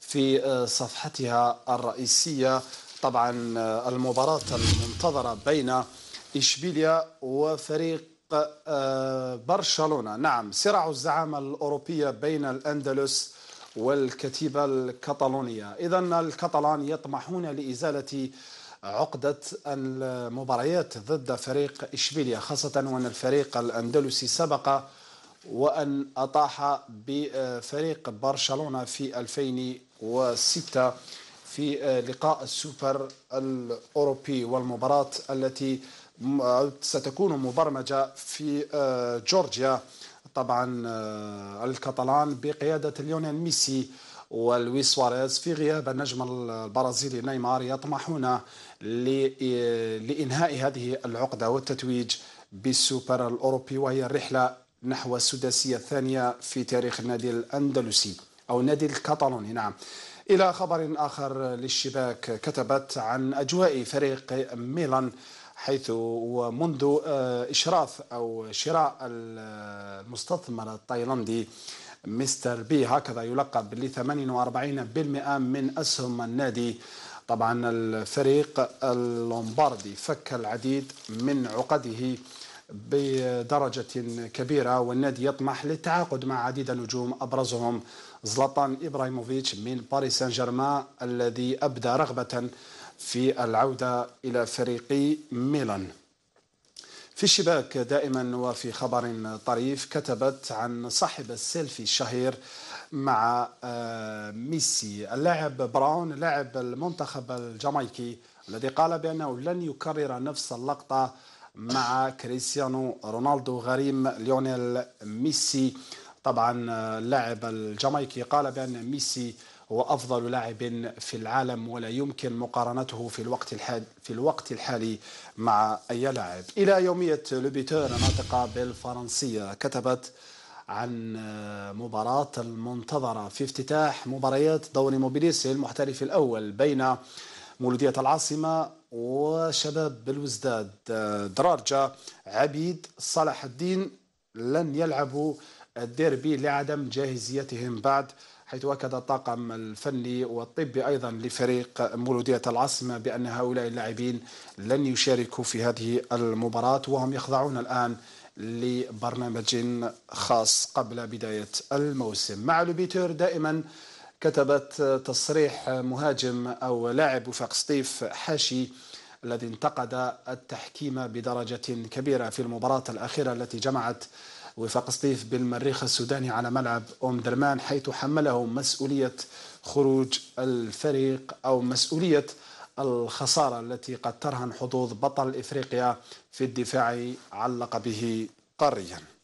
في آه، صفحتها الرئيسية طبعا آه، المباراة المنتظرة بين إشبيليا وفريق آه، برشلونة نعم صراع الزعامة الأوروبية بين الأندلس والكتيبة الكتالونية إذا الكتالان يطمحون لإزالة عقدة المباريات ضد فريق إشبيليا خاصة وأن الفريق الأندلسي سبق وأن أطاح بفريق برشلونة في 2006 في لقاء السوبر الأوروبي والمباراة التي ستكون مبرمجة في جورجيا طبعا الكاتالان بقيادة ليونيل ميسي ولويس سواريز في غياب النجم البرازيلي نيمار يطمحون لإنهاء هذه العقدة والتتويج بالسوبر الأوروبي وهي الرحلة نحو السداسية الثانية في تاريخ النادي الأندلسي أو النادي الكتالوني نعم إلى خبر آخر للشباك كتبت عن أجواء فريق ميلان حيث ومنذ آه، إشراف أو شراء المستثمر التايلاندي مستر بي هكذا يلقب ل 48% من أسهم النادي طبعا الفريق اللومباردي فك العديد من عقده بدرجة كبيرة والنادي يطمح للتعاقد مع عديد النجوم أبرزهم زلطان إبراهيموفيتش من باريس سان جيرمان الذي أبدى رغبة في العودة إلى فريق ميلان في الشباك دائما وفي خبر طريف كتبت عن صاحب السيلفي الشهير مع آه، ميسي اللاعب براون لاعب المنتخب الجامايكي الذي قال بأنه لن يكرر نفس اللقطة مع كريستيانو رونالدو غريم ليونيل ميسي طبعا اللاعب الجامايكي قال بأن ميسي هو أفضل لاعب في العالم ولا يمكن مقارنته في الوقت الحالي في الوقت الحالي مع أي لاعب إلى يومية لوبيتور الناطقة بالفرنسية كتبت عن مباراة المنتظرة في افتتاح مباريات دوري موبيليس المحترف الأول بين مولودية العاصمة وشباب بالوزداد درارجة عبيد صلاح الدين لن يلعبوا الديربي لعدم جاهزيتهم بعد حيث أكد الطاقم الفني والطبي أيضا لفريق مولودية العاصمة بأن هؤلاء اللاعبين لن يشاركوا في هذه المباراة وهم يخضعون الآن لبرنامج خاص قبل بداية الموسم مع لوبيتور دائما كتبت تصريح مهاجم أو لاعب وفاق سطيف حاشي الذي انتقد التحكيم بدرجة كبيرة في المباراة الأخيرة التي جمعت وفاق سطيف بالمريخ السوداني على ملعب أم درمان حيث حمله مسؤولية خروج الفريق أو مسؤولية الخسارة التي قد ترهن حظوظ بطل إفريقيا في الدفاع علق به قارياً